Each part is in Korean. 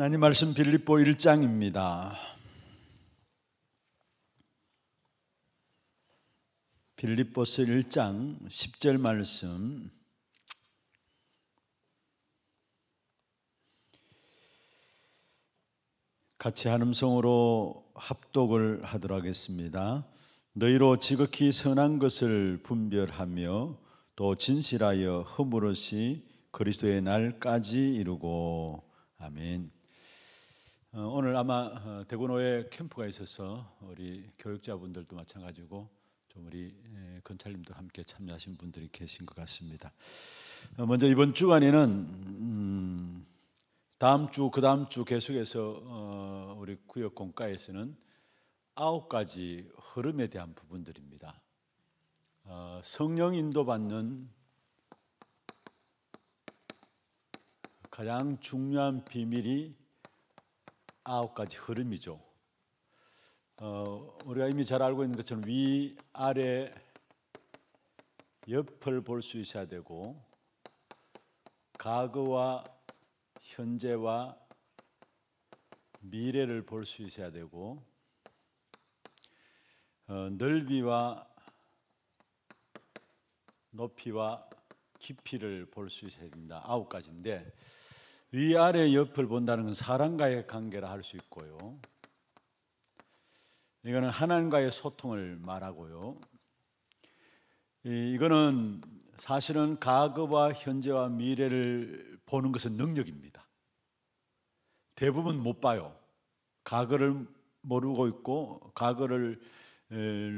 하나님 말씀 빌립보 1장입니다. 빌립보스 1장 10절 말씀 같이 한 음성으로 합독을 하도록 하겠습니다. 너희로 지극히 선한 것을 분별하며 또 진실하여 허물없이 그리스도의 날까지 이루고 아멘. 어, 오늘 아마 어, 대구노예 캠프가 있어서 우리 교육자분들도 마찬가지고 좀 우리 건찰님도 함께 참여하신 분들이 계신 것 같습니다. 어, 먼저 이번 주간에는 음, 다음 주그 다음 주 계속해서 우리 구역 공과에서는 아홉 가지 흐름에 대한 부분들입니다. 성령 인도받는 가장 중요한 비밀이 아홉 가지 흐름이죠. 어, 우리가 이미 잘 알고 있는 것처럼 위, 아래, 옆을 볼 수 있어야 되고 과거와 현재와 미래를 볼 수 있어야 되고 어, 넓이와 높이와 깊이를 볼 수 있어야 된다. 아홉 가지인데 위아래 옆을 본다는 건 사람과의 관계라 할 수 있고요. 이거는 하나님과의 소통을 말하고요. 이거는 사실은 과거와 현재와 미래를 보는 것은 능력입니다. 대부분 못 봐요. 과거를 모르고 있고 과거를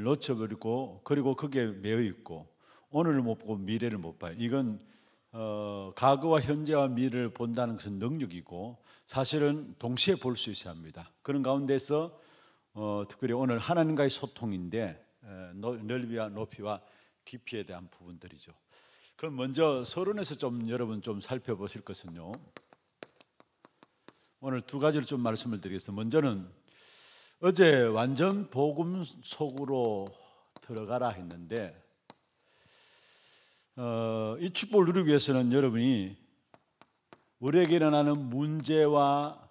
놓쳐버리고 그리고 그게 매여 있고 오늘을 못 보고 미래를 못 봐요. 이건 어, 과거와 현재와 미래를 본다는 것은 능력이고 사실은 동시에 볼 수 있어야 합니다. 그런 가운데서 어, 특별히 오늘 하나님과의 소통인데 에, 넓이와 높이와 깊이에 대한 부분들이죠. 그럼 먼저 서론에서 좀 여러분 좀 살펴보실 것은요. 오늘 두 가지를 좀 말씀을 드리겠습니다. 먼저는 어제 완전 복음 속으로 들어가라 했는데 어, 이 축복을 누리기 위해서는 여러분이 우리에게 일어나는 문제와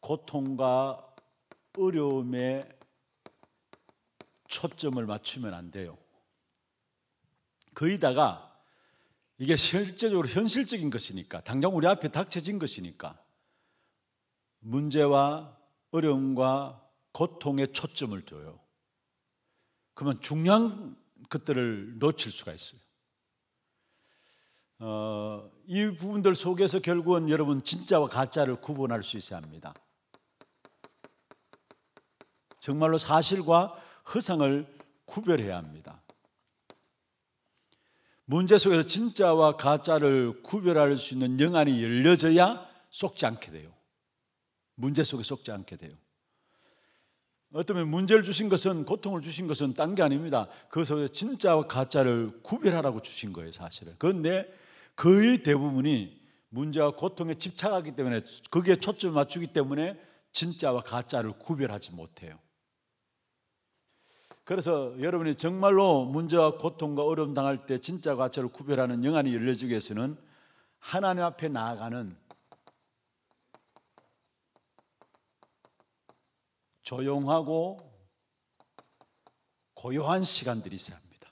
고통과 어려움에 초점을 맞추면 안 돼요. 거의다가 이게 실제적으로 현실적인 것이니까 당장 우리 앞에 닥쳐진 것이니까 문제와 어려움과 고통에 초점을 둬요. 그러면 중요한 그들을 놓칠 수가 있어요. 어, 이 부분들 속에서 결국은 여러분 진짜와 가짜를 구분할 수 있어야 합니다. 정말로 사실과 허상을 구별해야 합니다. 문제 속에서 진짜와 가짜를 구별할 수 있는 영안이 열려져야 속지 않게 돼요. 문제 속에 속지 않게 돼요. 어떤 문제를 주신 것은 고통을 주신 것은 딴 게 아닙니다. 그 속에 진짜와 가짜를 구별하라고 주신 거예요, 사실은. 그런데 거의 대부분이 문제와 고통에 집착하기 때문에 거기에 초점을 맞추기 때문에 진짜와 가짜를 구별하지 못해요. 그래서 여러분이 정말로 문제와 고통과 어려움 당할 때 진짜 가짜를 구별하는 영안이 열려지기 위해서는 하나님 앞에 나아가는 조용하고 고요한 시간들이 있어야 합니다.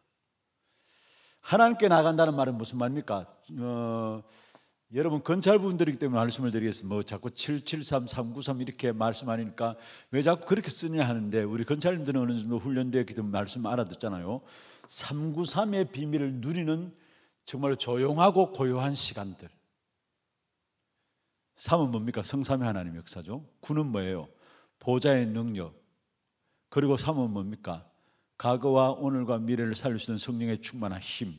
하나님께 나간다는 말은 무슨 말입니까? 어, 여러분 건찰분들이기 때문에 말씀을 드리겠습니다. 뭐 자꾸 773, 393 이렇게 말씀하니까 왜 자꾸 그렇게 쓰냐 하는데 우리 건찰님들은 어느 정도 훈련되었기 때문에 말씀 알아듣잖아요. 393의 비밀을 누리는 정말 조용하고 고요한 시간들. 3은 뭡니까? 성삼의 하나님 역사죠. 9는 뭐예요? 보좌의 능력 그리고 3은 뭡니까? 과거와 오늘과 미래를 살릴 수 있는 성령의 충만한 힘.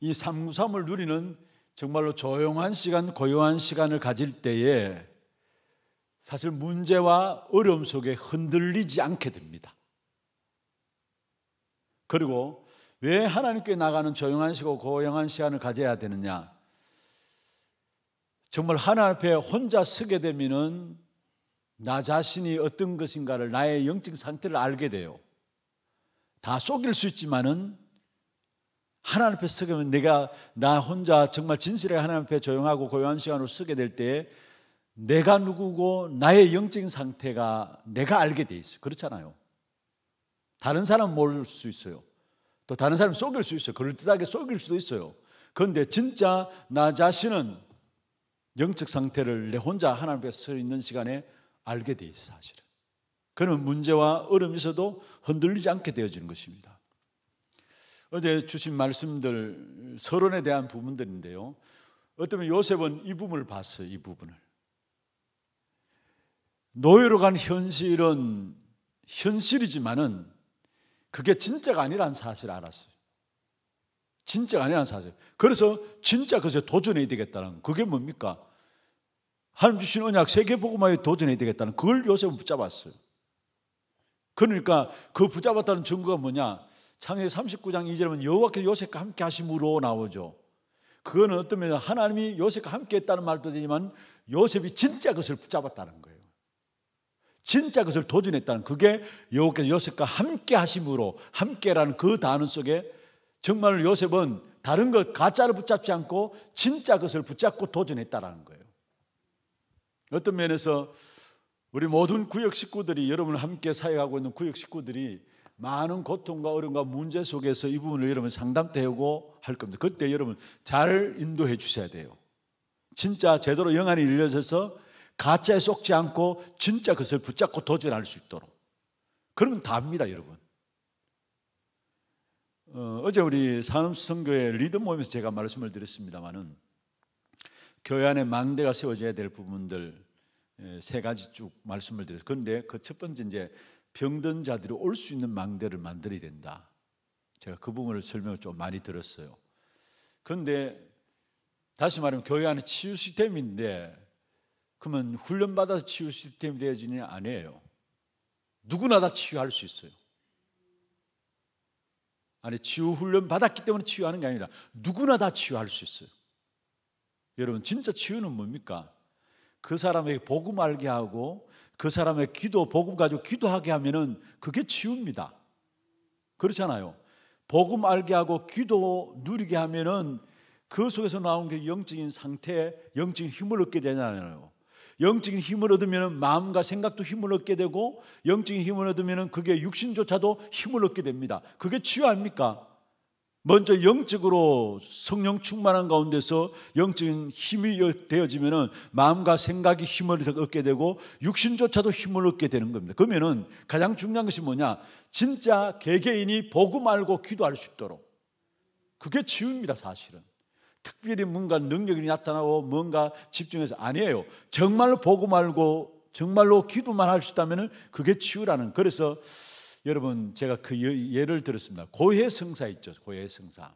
이 393을 누리는 정말로 조용한 시간, 고요한 시간을 가질 때에 사실 문제와 어려움 속에 흔들리지 않게 됩니다. 그리고 왜 하나님께 나가는 조용한 시고 고요한 시간을 가져야 되느냐? 정말 하나님 앞에 혼자 서게 되면은 나 자신이 어떤 것인가를 나의 영적 상태를 알게 돼요. 다 속일 수 있지만은 하나님 앞에 서면 내가 나 혼자 정말 진실하게 하나님 앞에 조용하고 고요한 시간으로 쓰게 될 때 내가 누구고 나의 영적인 상태가 내가 알게 돼 있어. 그렇잖아요. 다른 사람 모를 수 있어요. 또 다른 사람 속일 수 있어요. 그럴듯하게 속일 수도 있어요. 그런데 진짜 나 자신은 영적 상태를 내 혼자 하나님 앞에 서 있는 시간에 알게 돼 있어 사실은. 그는 문제와 어려움에서도 흔들리지 않게 되어지는 것입니다. 어제 주신 말씀들 서론에 대한 부분들인데요. 어쩌면 요셉은 이 부분을 봤어요. 이 부분을. 노예로 간 현실은 현실이지만은 그게 진짜가 아니라는 사실을 알았어요. 진짜가 아니라는 사실. 그래서 진짜 그것에 도전해야 되겠다는 그게 뭡니까? 하나님 주신 언약 세계복음화에 도전해야 되겠다는 그걸 요셉은 붙잡았어요. 그러니까 그 붙잡았다는 증거가 뭐냐? 창세 39장 2절은 여호와께서 요셉과 함께 하심으로 나오죠. 그거는 어떤 면에서 하나님이 요셉과 함께 했다는 말도 되지만 요셉이 진짜 그것을 붙잡았다는 거예요. 진짜 그것을 도전했다는 그게 여호와께서 요셉과 함께 하심으로 함께라는 그 단어 속에 정말 요셉은 다른 걸 가짜를 붙잡지 않고 진짜 그것을 붙잡고 도전했다라는 거예요. 어떤 면에서 우리 모든 구역 식구들이 여러분 함께 사역하고 있는 구역 식구들이 많은 고통과 어려움과 문제 속에서 이 부분을 여러분 상담되고 할 겁니다. 그때 여러분 잘 인도해 주셔야 돼요. 진짜 제대로 영안이 일려져서 가짜에 속지 않고 진짜 그것을 붙잡고 도전할 수 있도록. 그러면 답니다, 여러분. 어, 제 우리 산업성교회 리더 모임에서 제가 말씀을 드렸습니다만은 교회 안에 망대가 세워져야 될 부분들 예, 세 가지 쭉 말씀을 드려서 그런데 그 첫 번째 이제 병든 자들이 올 수 있는 망대를 만들어야 된다. 제가 그 부분을 설명을 좀 많이 들었어요. 그런데 다시 말하면 교회 안에 치유 시스템인데 그러면 훈련받아서 치유 시스템이 되어지는 아니에요. 누구나 다 치유할 수 있어요. 아니 치유 훈련 받았기 때문에 치유하는 게 아니라 누구나 다 치유할 수 있어요. 여러분 진짜 치유는 뭡니까? 그 사람에게 복음 알게 하고 그 사람의 기도 복음 가지고 기도하게 하면은 그게 치유입니다. 그렇잖아요. 복음 알게 하고 기도 누리게 하면은 그 속에서 나온 게 영적인 상태, 영적인 힘을 얻게 되잖아요. 영적인 힘을 얻으면 마음과 생각도 힘을 얻게 되고 영적인 힘을 얻으면 그게 육신조차도 힘을 얻게 됩니다. 그게 치유 아닙니까? 먼저 영적으로 성령 충만한 가운데서 영적인 힘이 되어지면은 마음과 생각이 힘을 얻게 되고 육신조차도 힘을 얻게 되는 겁니다. 그러면은 가장 중요한 것이 뭐냐? 진짜 개개인이 복음 알고 기도할 수 있도록 그게 치유입니다, 사실은. 특별히 뭔가 능력이 나타나고 뭔가 집중해서 아니에요. 정말로 복음 알고 정말로 기도만 할 수 있다면은 그게 치유라는. 그래서 여러분 제가 그 예를 들었습니다. 고해 승사 있죠. 고해 승사.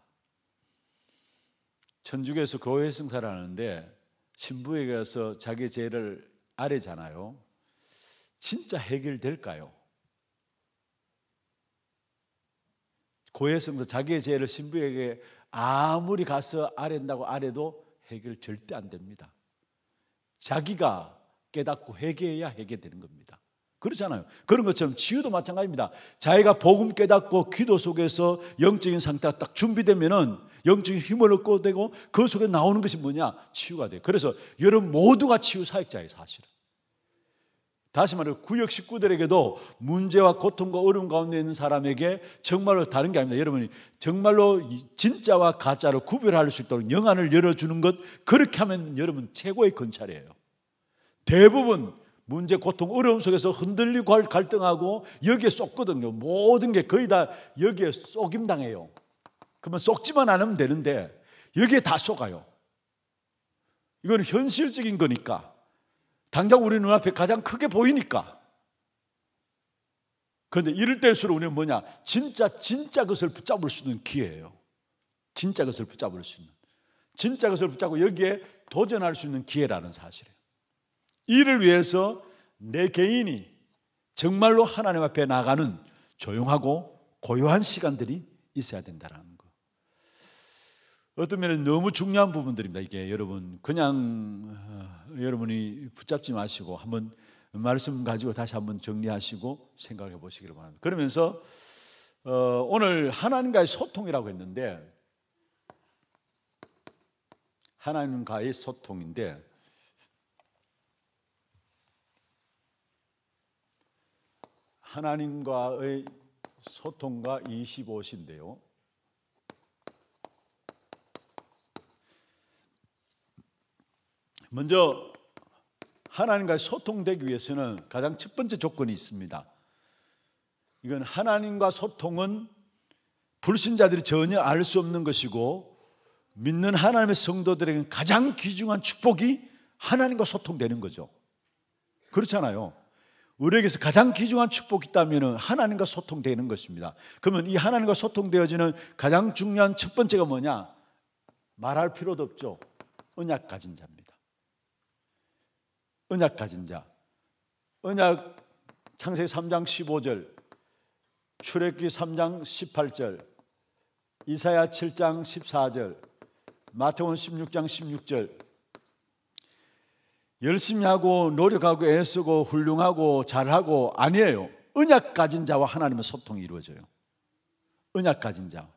천주교에서 고해 승사를 하는데 신부에게 서 자기 죄를 아래잖아요. 진짜 해결될까요? 고해성도 자기의 죄를 신부에게 아무리 가서 아랜다고 아래도 해결 절대 안 됩니다. 자기가 깨닫고 회개해야 해결되는 겁니다. 그렇잖아요. 그런 것처럼 치유도 마찬가지입니다. 자기가 복음 깨닫고 기도 속에서 영적인 상태가 딱 준비되면은 영적인 힘을 얻고 되고 그 속에 나오는 것이 뭐냐? 치유가 돼요. 그래서 여러분 모두가 치유 사역자예요, 사실은. 다시 말해 구역 식구들에게도 문제와 고통과 어려움 가운데 있는 사람에게 정말로 다른 게 아닙니다. 여러분이 정말로 진짜와 가짜를 구별할 수 있도록 영안을 열어주는 것 그렇게 하면 여러분 최고의 건찰이에요. 대부분 문제, 고통, 어려움 속에서 흔들리고 갈등하고 여기에 쏟거든요 모든 게 거의 다 여기에 쏙임 당해요. 그러면 쏙지만 않으면 되는데 여기에 다쏟아요 이건 현실적인 거니까. 당장 우리 눈앞에 가장 크게 보이니까. 그런데 이럴 때일수록 우리는 뭐냐? 진짜, 진짜 것을 붙잡을 수 있는 기회예요. 진짜 것을 붙잡을 수 있는. 진짜 것을 붙잡고 여기에 도전할 수 있는 기회라는 사실이에요. 이를 위해서 내 개인이 정말로 하나님 앞에 나가는 조용하고 고요한 시간들이 있어야 된다라는 거. 어떤 면에 너무 중요한 부분들입니다. 이게 여러분 그냥 어, 여러분이 붙잡지 마시고 한번 말씀 가지고 다시 한번 정리하시고 생각해 보시기를 바랍니다. 그러면서 어, 오늘 하나님과의 소통이라고 했는데 하나님과의 소통인데 하나님과의 소통과 25시인데요. 먼저 하나님과 소통되기 위해서는 가장 첫 번째 조건이 있습니다. 이건 하나님과 소통은 불신자들이 전혀 알 수 없는 것이고 믿는 하나님의 성도들에게 가장 귀중한 축복이 하나님과 소통되는 거죠. 그렇잖아요. 우리에게서 가장 귀중한 축복이 있다면 하나님과 소통되는 것입니다. 그러면 이 하나님과 소통되어지는 가장 중요한 첫 번째가 뭐냐? 말할 필요도 없죠. 언약 가진 자입니다. 언약 가진 자. 언약 창세기 3장 15절, 출애기 3장 18절, 이사야 7장 14절, 마태원 16장 16절, 열심히 하고 노력하고 애쓰고 훌륭하고 잘하고 아니에요. 언약 가진 자와 하나님의 소통이 이루어져요. 언약 가진 자.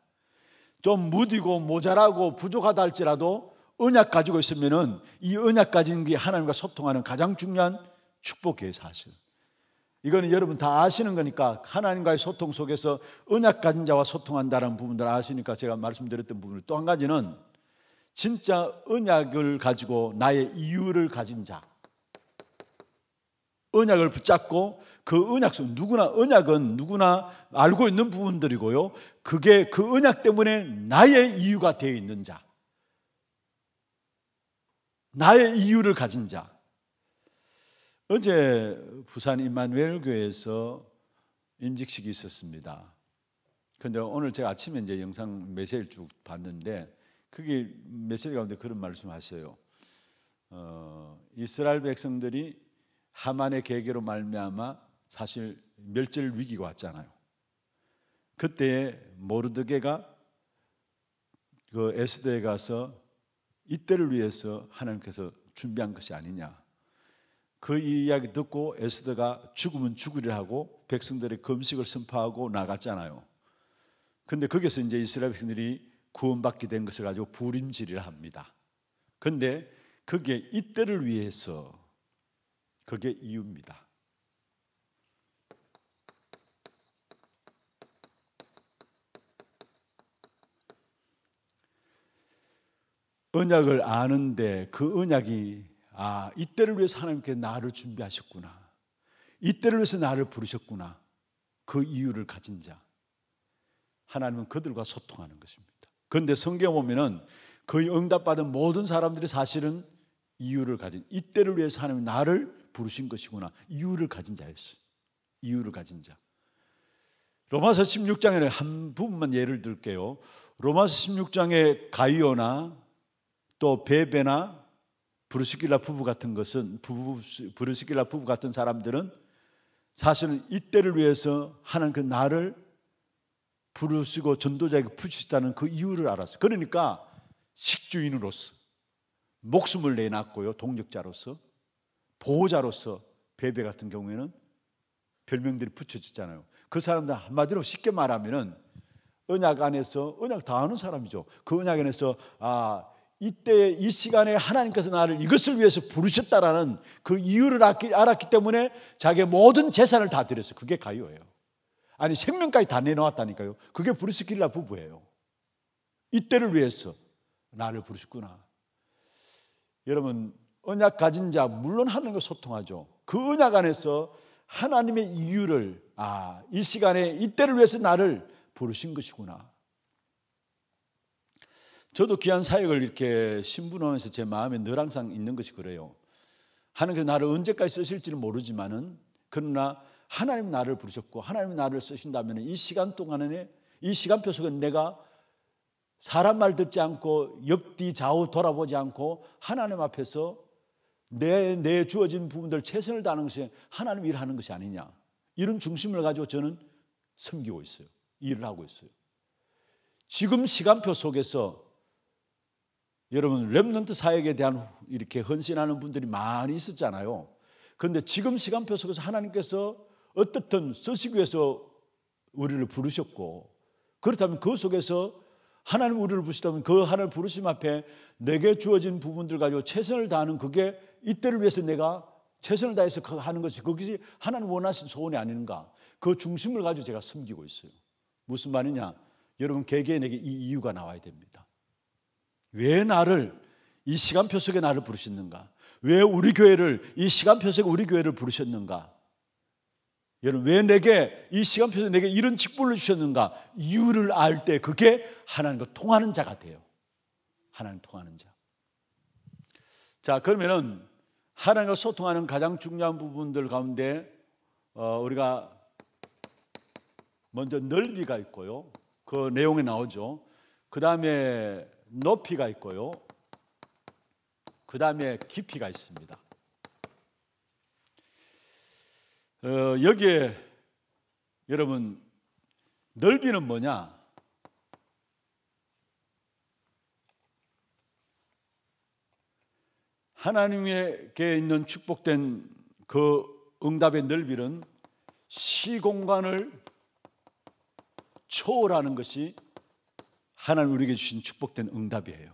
좀 무디고 모자라고 부족하다 할지라도 언약 가지고 있으면은 이 언약 가진 게 하나님과 소통하는 가장 중요한 축복이 사실. 이거는 여러분 다 아시는 거니까 하나님과의 소통 속에서 언약 가진 자와 소통한다는 부분들 아시니까 제가 말씀드렸던 부분 또한 가지는 진짜 은약을 가지고 나의 이유를 가진 자. 은약을 붙잡고 그은약속 누구나 은약은 누구나 알고 있는 부분들이고요. 그게 그은약 때문에 나의 이유가 되어 있는 자. 나의 이유를 가진 자. 어제 부산 임마누엘 교회에서 임직식이 있었습니다. 근데 오늘 제가 아침에 이제 영상 메시지를 쭉 봤는데 그게 메시지 가운데 그런 말씀하세요. 어, 이스라엘 백성들이 하만의 계계로 말미암아 사실 멸절 위기가 왔잖아요. 그때 모르드게가 그 에스더에 가서 이때를 위해서 하나님께서 준비한 것이 아니냐. 그 이야기 듣고 에스더가 죽으면 죽으리라 하고 백성들의 금식을 선포하고 나갔잖아요. 근데 거기서 이제 이스라엘 백성들이 구원받게 된 것을 가지고 부림질이라 합니다. 근데 그게 이때를 위해서 그게 이유입니다. 언약을 아는데 그 언약이 아 이때를 위해서 하나님께 나를 준비하셨구나 이때를 위해서 나를 부르셨구나 그 이유를 가진 자 하나님은 그들과 소통하는 것입니다 그런데 성경 보면은 거의 응답받은 모든 사람들이 사실은 이유를 가진 이때를 위해서 하나님 나를 부르신 것이구나 이유를 가진 자였어 이유를 가진 자 로마서 16장에 한 부분만 예를 들게요 로마서 16장에 가이오나 또 베베나 브루스길라 부부 같은 것은 부부, 브루스길라 부부 같은 사람들은 사실은 이때를 위해서 하는 그 나를 부르시고 전도자에게 푸시다는 그 이유를 알았어 그러니까 식주인으로서 목숨을 내놨고요. 동력자로서 보호자로서 베베 같은 경우에는 별명들이 붙여졌잖아요. 그 사람들 한마디로 쉽게 말하면은 언약 안에서 언약 다 하는 사람이죠. 그 언약 안에서 아 이때 이 시간에 하나님께서 나를 이것을 위해서 부르셨다라는 그 이유를 알았기, 알았기 때문에 자기의 모든 재산을 다 드렸어요. 그게 가요예요. 아니 생명까지 다 내놓았다니까요. 그게 브루스킬라 부부예요. 이때를 위해서 나를 부르셨구나. 여러분 언약 가진 자 물론 하는 거 소통하죠. 그 언약 안에서 하나님의 이유를 아이 시간에 이때를 위해서 나를 부르신 것이구나. 저도 귀한 사역을 이렇게 신분하면서 제 마음에 늘 항상 있는 것이 그래요. 하는게 나를 언제까지 쓰실지는 모르지만은 그러나 하나님 나를 부르셨고 하나님 나를 쓰신다면 이 시간 동안에 이 시간표 속에 내가 사람 말 듣지 않고 옆뒤 좌우 돌아보지 않고 하나님 앞에서 내, 내 주어진 부분들 최선을 다하는 것이 하나님 일하는 것이 아니냐. 이런 중심을 가지고 저는 섬기고 있어요. 일을 하고 있어요. 지금 시간표 속에서 여러분 렘넌트 사역에 대한 이렇게 헌신하는 분들이 많이 있었잖아요. 그런데 지금 시간표 속에서 하나님께서 어떻든 쓰시기 위해서 우리를 부르셨고 그렇다면 그 속에서 하나님 우리를 부르시다면 그 하나님 부르심 앞에 내게 주어진 부분들 가지고 최선을 다하는 그게 이때를 위해서 내가 최선을 다해서 그 하는 것이 그것이 하나님 원하신 소원이 아닌가 그 중심을 가지고 제가 숨기고 있어요 무슨 말이냐 여러분 개개인에게 이 이유가 나와야 됩니다 왜 나를 이 시간표 속에 나를 부르셨는가 왜 우리 교회를 이 시간표 속에 우리 교회를 부르셨는가 여러분, 왜 내게 이 시간표에서 내게 이런 직분을 주셨는가? 이유를 알 때 그게 하나님과 통하는 자가 돼요. 하나님 통하는 자. 자, 그러면은 하나님과 소통하는 가장 중요한 부분들 가운데 어, 우리가 먼저 넓이가 있고요. 그 내용에 나오죠. 그 다음에 높이가 있고요. 그 다음에 깊이가 있습니다. 어, 여기에 여러분 넓이는 뭐냐? 하나님에게 있는 축복된 그 응답의 넓이는 시공간을 초월하는 것이 하나님 우리에게 주신 축복된 응답이에요.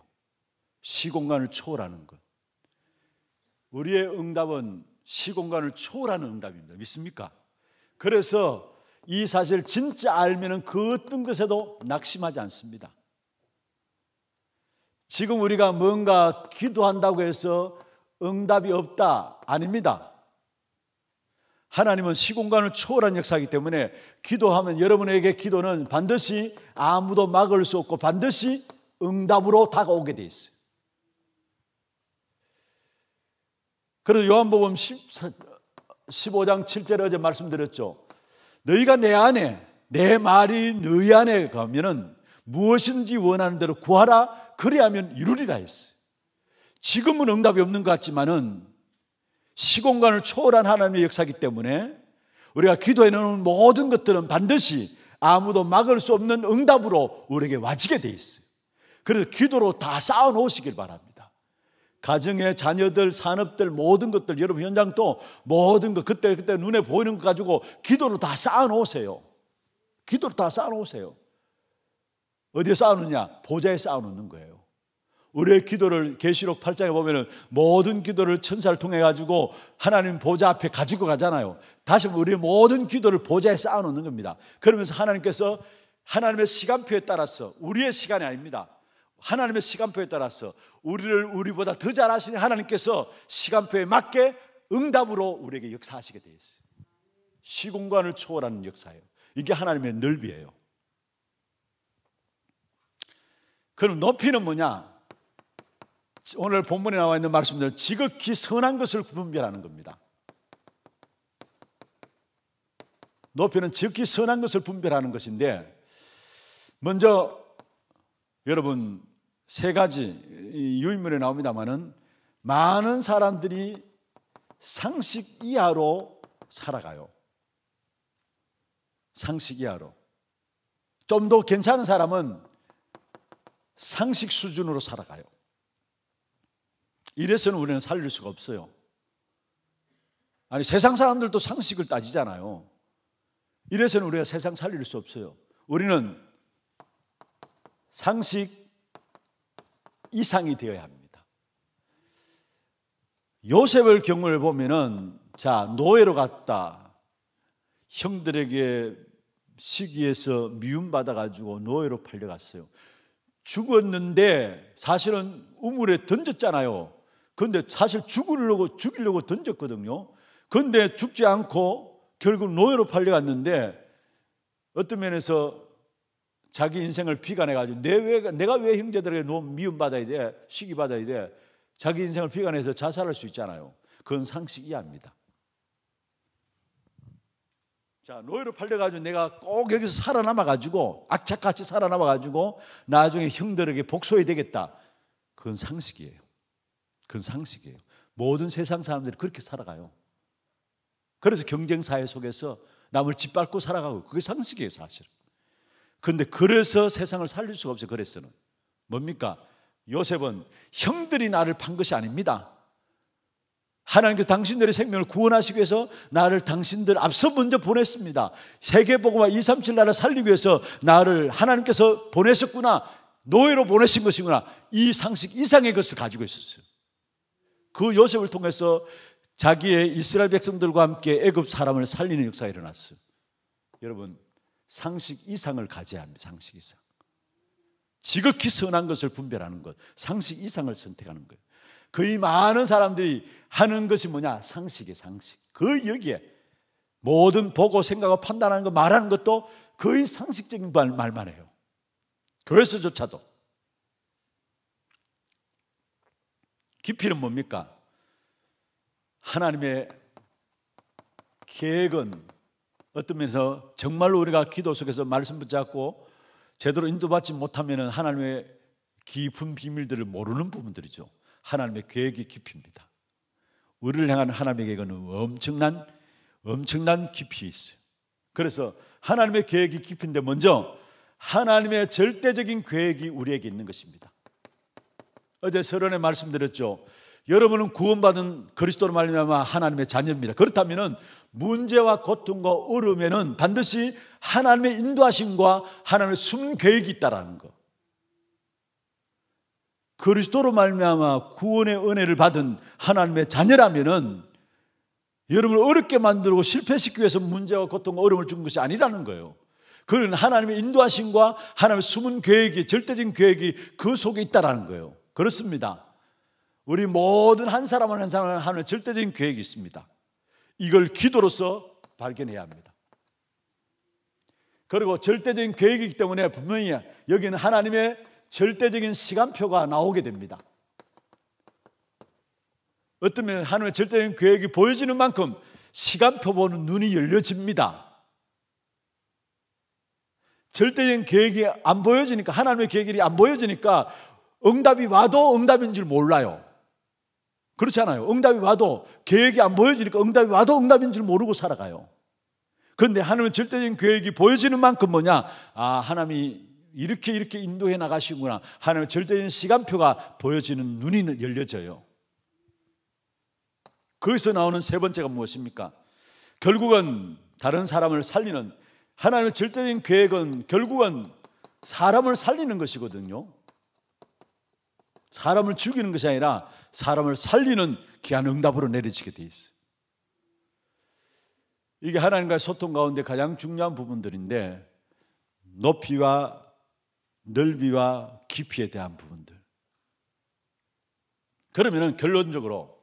시공간을 초월하는 것. 우리의 응답은 시공간을 초월하는 응답입니다. 믿습니까? 그래서 이 사실 진짜 알면은 그 어떤 것에도 낙심하지 않습니다. 지금 우리가 뭔가 기도한다고 해서 응답이 없다 아닙니다. 하나님은 시공간을 초월한 역사이기 때문에 기도하면 여러분에게 기도는 반드시 아무도 막을 수 없고 반드시 응답으로 다가오게 돼 있어요. 그래서 요한복음 15장 7절에 어제 말씀드렸죠. 너희가 내 안에, 내 말이 너희 안에 가면은 무엇인지 원하는 대로 구하라. 그래야면 이루리라 했어요. 지금은 응답이 없는 것 같지만은 시공간을 초월한 하나님의 역사기 때문에 우리가 기도해 놓은 모든 것들은 반드시 아무도 막을 수 없는 응답으로 우리에게 와지게 돼 있어요. 그래서 기도로 다 쌓아 놓으시길 바랍니다. 가정의 자녀들, 산업들, 모든 것들, 여러분 현장 도 모든 것, 그때, 그때 눈에 보이는 것 가지고 기도를다 쌓아놓으세요. 기도를다 쌓아놓으세요. 어디에 쌓아놓냐? 느 보좌에 쌓아놓는 거예요. 우리의 기도를 계시록 8장에 보면은 모든 기도를 천사를 통해 가지고 하나님 보좌 앞에 가지고 가잖아요. 다시 우리 모든 기도를 보좌에 쌓아놓는 겁니다. 그러면서 하나님께서 하나님의 시간표에 따라서 우리의 시간이 아닙니다. 하나님의 시간표에 따라서 우리를 우리보다 더 잘하시는 하나님께서 시간표에 맞게 응답으로 우리에게 역사하시게 되어 있어요. 시공간을 초월하는 역사예요. 이게 하나님의 넓이예요 그럼 높이는 뭐냐? 오늘 본문에 나와 있는 말씀대로 지극히 선한 것을 분별하는 겁니다. 높이는 지극히 선한 것을 분별하는 것인데, 먼저 여러분 세 가지 유인물에 나옵니다만은 많은 사람들이 상식 이하로 살아가요. 상식 이하로. 좀 더 괜찮은 사람은 상식 수준으로 살아가요. 이래서는 우리는 살릴 수가 없어요. 아니, 세상 사람들도 상식을 따지잖아요. 이래서는 우리가 세상 살릴 수 없어요. 우리는 상식 이상이 되어야 합니다. 요셉을 경우를 보면은 자, 노예로 갔다. 형들에게 시기에서 미움받아 가지고 노예로 팔려갔어요. 죽었는데 사실은 우물에 던졌잖아요. 근데 사실 죽으려고 죽이려고 던졌거든요. 근데 죽지 않고 결국 노예로 팔려갔는데 어떤 면에서 자기 인생을 비관해가지고 내 왜, 내가 왜 형제들에게 너무 미움받아야 돼? 시기받아야 돼? 자기 인생을 비관해서 자살할 수 있잖아요. 그건 상식이 아닙니다. 자, 노예로 팔려가지고 내가 꼭 여기서 살아남아가지고 악착같이 살아남아가지고 나중에 형들에게 복수해야 되겠다. 그건 상식이에요. 그건 상식이에요. 모든 세상 사람들이 그렇게 살아가요. 그래서 경쟁 사회 속에서 남을 짓밟고 살아가고 그게 상식이에요, 사실. 근데 그래서 세상을 살릴 수가 없어요. 그래서는 뭡니까? 요셉은 형들이 나를 판 것이 아닙니다. 하나님께 당신들의 생명을 구원하시기 위해서 나를 당신들 앞서 먼저 보냈습니다. 세계보고와 2, 3, 7나라 살리기 위해서 나를 하나님께서 보내셨구나. 노예로 보내신 것이구나. 이 상식 이상의 것을 가지고 있었어요. 그 요셉을 통해서 자기의 이스라엘 백성들과 함께 애굽 사람을 살리는 역사가 일어났어요. 여러분 상식 이상을 가져야 합니다. 상식 이상. 지극히 선한 것을 분별하는 것, 상식 이상을 선택하는 것. 거의 많은 사람들이 하는 것이 뭐냐? 상식의 상식. 거의 여기에 모든 보고 생각하고 판단하는 거 말하는 것도 거의 상식적인 말, 말만 해요. 교회에서조차도. 깊이는 뭡니까? 하나님의 계획은 어떤 면에서 정말로 우리가 기도 속에서 말씀 붙잡고 제대로 인도받지 못하면 하나님의 깊은 비밀들을 모르는 부분들이죠. 하나님의 계획이 깊입니다. 우리를 향한 하나님의 계획은 엄청난 엄청난 깊이 있어요. 그래서 하나님의 계획이 깊은데 먼저 하나님의 절대적인 계획이 우리에게 있는 것입니다. 어제 서론에 말씀드렸죠. 여러분은 구원받은 그리스도로 말미암아 하나님의 자녀입니다. 그렇다면은 문제와 고통과 어려움에는 반드시 하나님의 인도하심과 하나님의 숨은 계획이 있다라는 거. 그리스도로 말미암아 구원의 은혜를 받은 하나님의 자녀라면은 여러분을 어렵게 만들고 실패시키기 위해서 문제와 고통과 어려움을 준 것이 아니라는 거예요. 그런 하나님의 인도하심과 하나님의 숨은 계획이 절대적인 계획이 그 속에 있다라는 거예요. 그렇습니다. 우리 모든 한 사람을 한 사람을 하는 절대적인 계획이 있습니다. 이걸 기도로서 발견해야 합니다. 그리고 절대적인 계획이기 때문에 분명히 여기는 하나님의 절대적인 시간표가 나오게 됩니다. 어쩌면 하나님의 절대적인 계획이 보여지는 만큼 시간표 보는 눈이 열려집니다. 절대적인 계획이 안 보여지니까 하나님의 계획이 안 보여지니까 응답이 와도 응답인 줄 몰라요. 그렇잖아요. 응답이 와도 계획이 안 보여지니까 응답이 와도 응답인 줄 모르고 살아가요. 그런데 하나님의 절대적인 계획이 보여지는 만큼 뭐냐? 아, 하나님이 이렇게 이렇게 인도해 나가시구나. 하나님의 절대적인 시간표가 보여지는 눈이 열려져요. 거기서 나오는 세 번째가 무엇입니까? 결국은 다른 사람을 살리는 하나님의 절대적인 계획은 결국은 사람을 살리는 것이거든요. 사람을 죽이는 것이 아니라 사람을 살리는 귀한 응답으로 내려지게 돼 있어요. 이게 하나님과의 소통 가운데 가장 중요한 부분들인데 높이와 넓이와 깊이에 대한 부분들. 그러면은 결론적으로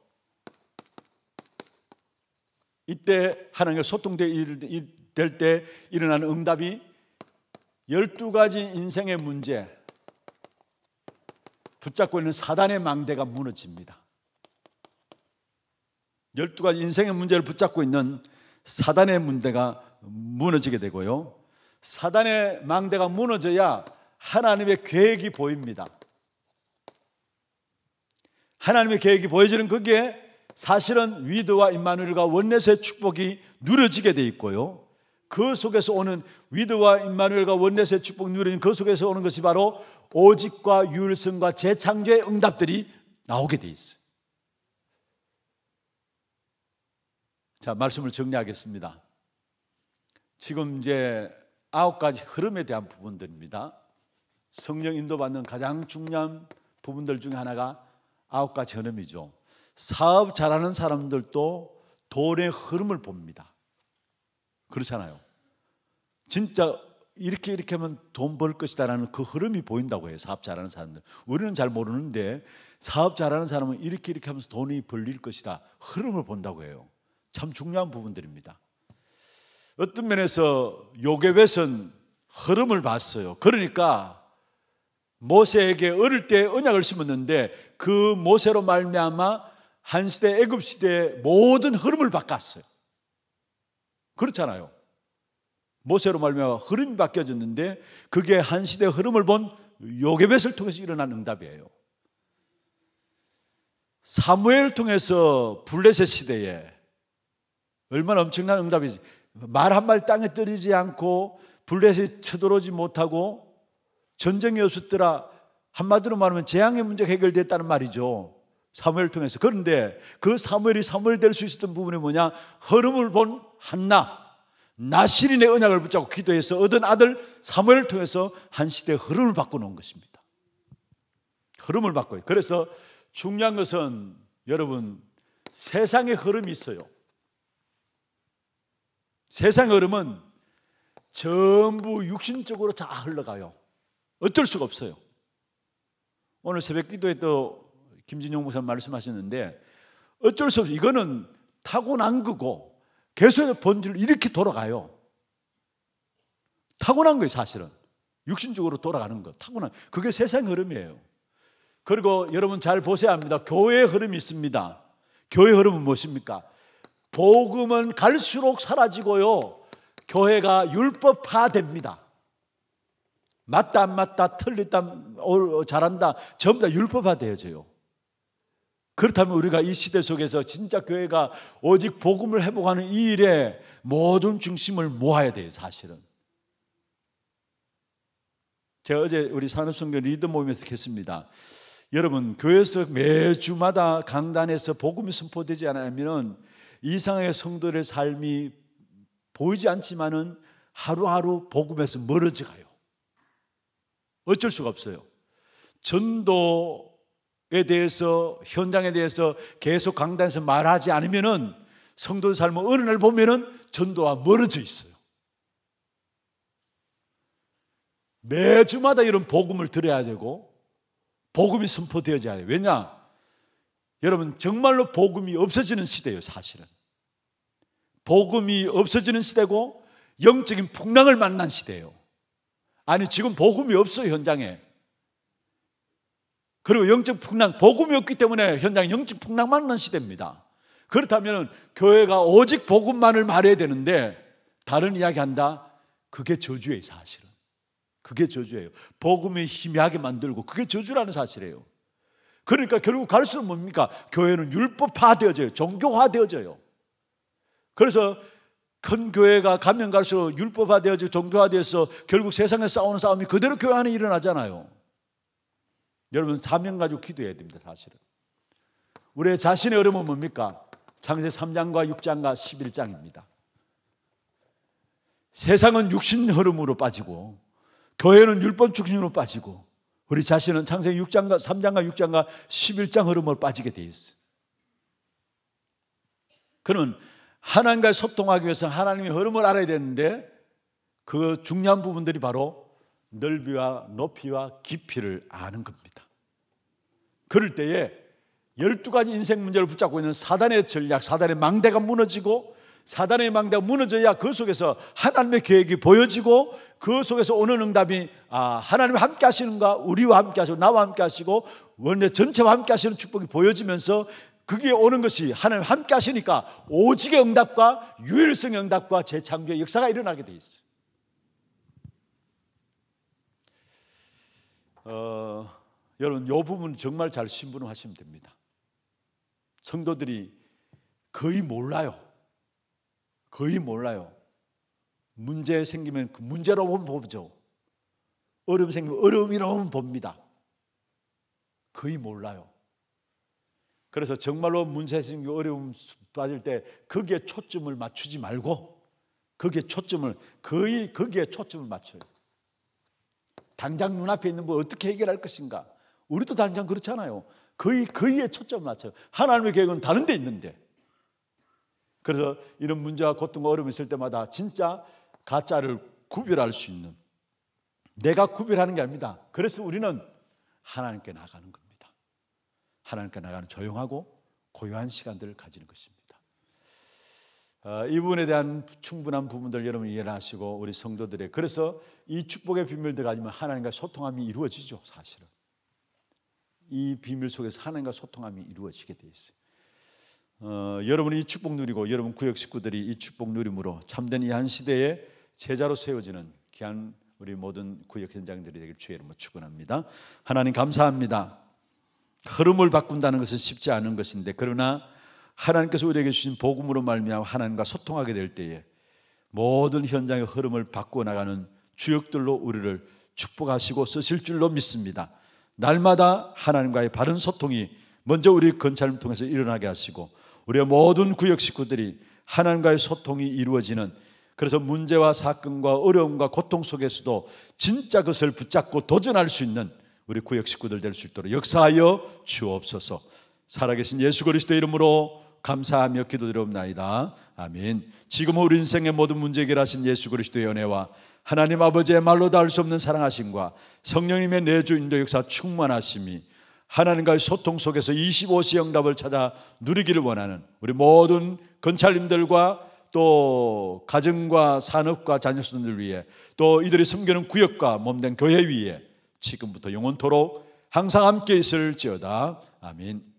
이때 하나님과 소통될 때 일어나는 응답이 12가지 인생의 문제, 붙잡고 있는 사단의 망대가 무너집니다. 열두 가지 인생의 문제를 붙잡고 있는 사단의 문제가 무너지게 되고요. 사단의 망대가 무너져야 하나님의 계획이 보입니다. 하나님의 계획이 보여지는 거기에 사실은 위드와 임마누엘과 원넷의 축복이 누려지게 돼 있고요. 그 속에서 오는 위드와 임마누엘과 원넷의 축복 누리는 그 속에서 오는 것이 바로 오직과 유일성과 재창조의 응답들이 나오게 돼 있어요. 자, 말씀을 정리하겠습니다. 지금 이제 아홉 가지 흐름에 대한 부분들입니다. 성령 인도받는 가장 중요한 부분들 중에 하나가 아홉 가지 흐름이죠. 사업 잘하는 사람들도 돈의 흐름을 봅니다. 그렇잖아요. 진짜 이렇게 이렇게 하면 돈 벌 것이다라는 그 흐름이 보인다고 해요. 사업 잘하는 사람들. 우리는 잘 모르는데 사업 잘하는 사람은 이렇게 이렇게 하면서 돈이 벌릴 것이다. 흐름을 본다고 해요. 참 중요한 부분들입니다. 어떤 면에서 요괴벳은 흐름을 봤어요. 그러니까 모세에게 어릴 때 언약을 심었는데 그 모세로 말미암아 한 시대 애굽 시대의 모든 흐름을 바꿨어요. 그렇잖아요. 모세로 말미암아 흐름이 바뀌어졌는데 그게 한 시대의 흐름을 본 요괴벳을 통해서 일어난 응답이에요. 사무엘을 통해서 블레셋 시대에 얼마나 엄청난 응답이지. 말 한 말 땅에 떨이지 않고 블레셋이 쳐들어오지 못하고 전쟁이 없었더라. 한마디로 말하면 재앙의 문제가 해결됐다는 말이죠. 사무엘을 통해서. 그런데 그 사무엘이 사무엘 될 수 있었던 부분이 뭐냐? 흐름을 본 한나. 나시린의 언약을 붙잡고 기도해서 얻은 아들 사무엘을 통해서 한 시대의 흐름을 바꿔놓은 것입니다. 흐름을 바꿔요. 그래서 중요한 것은 여러분 세상의 흐름이 있어요. 세상 흐름은 전부 육신적으로 다 흘러가요. 어쩔 수가 없어요. 오늘 새벽 기도에 또 김진용 목사님 말씀하셨는데 어쩔 수 없이 이거는 타고난 거고 개선의 본질을 이렇게 돌아가요. 타고난 거예요, 사실은. 육신적으로 돌아가는 거. 타고난. 그게 세상 흐름이에요. 그리고 여러분 잘 보셔야 합니다. 교회의 흐름이 있습니다. 교회 흐름은 무엇입니까? 복음은 갈수록 사라지고요. 교회가 율법화됩니다. 맞다 안 맞다 틀렸다 어, 잘한다 전부 다 율법화되어져요. 그렇다면 우리가 이 시대 속에서 진짜 교회가 오직 복음을 회복하는 이 일에 모든 중심을 모아야 돼요, 사실은. 제가 어제 우리 산업성교 리더 모임에서 했습니다. 여러분, 교회에서 매주마다 강단에서 복음이 선포되지 않으면 이상하 성도의 삶이 보이지 않지만은 하루하루 복음에서 멀어져 가요. 어쩔 수가 없어요. 전도 에 대해서 현장에 대해서 계속 강단에서 말하지 않으면은 성도의 삶은 어느 날 보면은 전도와 멀어져 있어요. 매주마다 이런 복음을 들어야 되고 복음이 선포되어져야 돼요. 왜냐? 여러분 정말로 복음이 없어지는 시대예요, 사실은. 복음이 없어지는 시대고 영적인 풍랑을 만난 시대예요. 아니 지금 복음이 없어요, 현장에. 그리고 영적 풍랑, 복음이 없기 때문에 현장 영적 풍랑 만난 시대입니다. 그렇다면 교회가 오직 복음만을 말해야 되는데 다른 이야기 한다? 그게 저주예요, 사실은. 그게 저주예요. 복음이 희미하게 만들고 그게 저주라는 사실이에요. 그러니까 결국 갈수록 뭡니까? 교회는 율법화 되어져요. 종교화 되어져요. 그래서 큰 교회가 가면 갈수록 율법화 되어지 종교화 되어서 결국 세상에 싸우는 싸움이 그대로 교회 안에 일어나잖아요. 여러분 사명 가지고 기도해야 됩니다 사실은 우리 자신의 어려움은 뭡니까? 창세 3장과 6장과 11장입니다 세상은 육신 흐름으로 빠지고 교회는 율법 중심으로 빠지고 우리 자신은 창세 6장과 3장과 6장과 11장 흐름으로 빠지게 돼 있어. 그는 하나님과 소통하기 위해서 하나님의 흐름을 알아야 되는데 그 중요한 부분들이 바로 넓이와 높이와 깊이를 아는 겁니다. 그럴 때에 12가지 인생 문제를 붙잡고 있는 사단의 전략, 사단의 망대가 무너지고 사단의 망대가 무너져야 그 속에서 하나님의 계획이 보여지고 그 속에서 오는 응답이 아, 하나님 함께 하시는가 우리와 함께 하시고 나와 함께 하시고 원래 전체와 함께 하시는 축복이 보여지면서 그게 오는 것이 하나님 함께 하시니까 오직의 응답과 유일성의 응답과 재창조의 역사가 일어나게 돼 있어요. 어, 여러분 이 부분 정말 잘신분화하시면 됩니다. 성도들이 거의 몰라요. 거의 몰라요. 문제 생기면 그 문제로만 보죠. 어려움 생기면 어려움이로만 봅니다. 거의 몰라요. 그래서 정말로 문제 생기고 어려움 빠질 때 거기에 초점을 맞추지 말고 거기에 초점을 거의 거기에 초점을 맞춰요. 당장 눈앞에 있는 걸 어떻게 해결할 것인가? 우리도 당장 그렇잖아요. 거의 거의에 초점을 맞춰 하나님의 계획은 다른 데 있는데. 그래서 이런 문제와 고통과 어려움이 있을 때마다 진짜 가짜를 구별할 수 있는 내가 구별하는 게 아닙니다. 그래서 우리는 하나님께 나가는 겁니다. 하나님께 나가는 조용하고 고요한 시간들을 가지는 것입니다. 어, 이 부분에 대한 충분한 부분들 여러분 이해를 하시고 우리 성도들의 그래서 이 축복의 비밀들 아니면 하나님과 소통함이 이루어지죠 사실은 이 비밀 속에서 하나님과 소통함이 이루어지게 돼 있어요. 어, 여러분이 이 축복 누리고 여러분 구역 식구들이 이 축복 누림으로 참된 이 한 시대에 제자로 세워지는 귀한 우리 모든 구역 현장들이 되길 주의 이름으로 축원합니다. 하나님 감사합니다. 흐름을 바꾼다는 것은 쉽지 않은 것인데 그러나 하나님께서 우리에게 주신 복음으로 말미암아 하나님과 소통하게 될 때에 모든 현장의 흐름을 바꾸어 나가는 주역들로 우리를 축복하시고 쓰실 줄로 믿습니다. 날마다 하나님과의 바른 소통이 먼저 우리 건찰을 통해서 일어나게 하시고 우리의 모든 구역 식구들이 하나님과의 소통이 이루어지는 그래서 문제와 사건과 어려움과 고통 속에서도 진짜 그것을 붙잡고 도전할 수 있는 우리 구역 식구들 될 수 있도록 역사하여 주옵소서. 살아계신 예수 그리스도 이름으로 감사하며 기도드려옵나이다. 아멘. 지금 우리 인생의 모든 문제 해결하신 예수 그리스도의 은혜와 하나님 아버지의 말로 닿을 수 없는 사랑하심과 성령님의 내주 인도 역사 충만하심이 하나님과의 소통 속에서 25시 응답을 찾아 누리기를 원하는 우리 모든 건찰님들과 또 가정과 산업과 자녀수들 위해 또 이들이 섬기는 구역과 몸된 교회 위에 지금부터 영원토록 항상 함께 있을지어다. 아멘.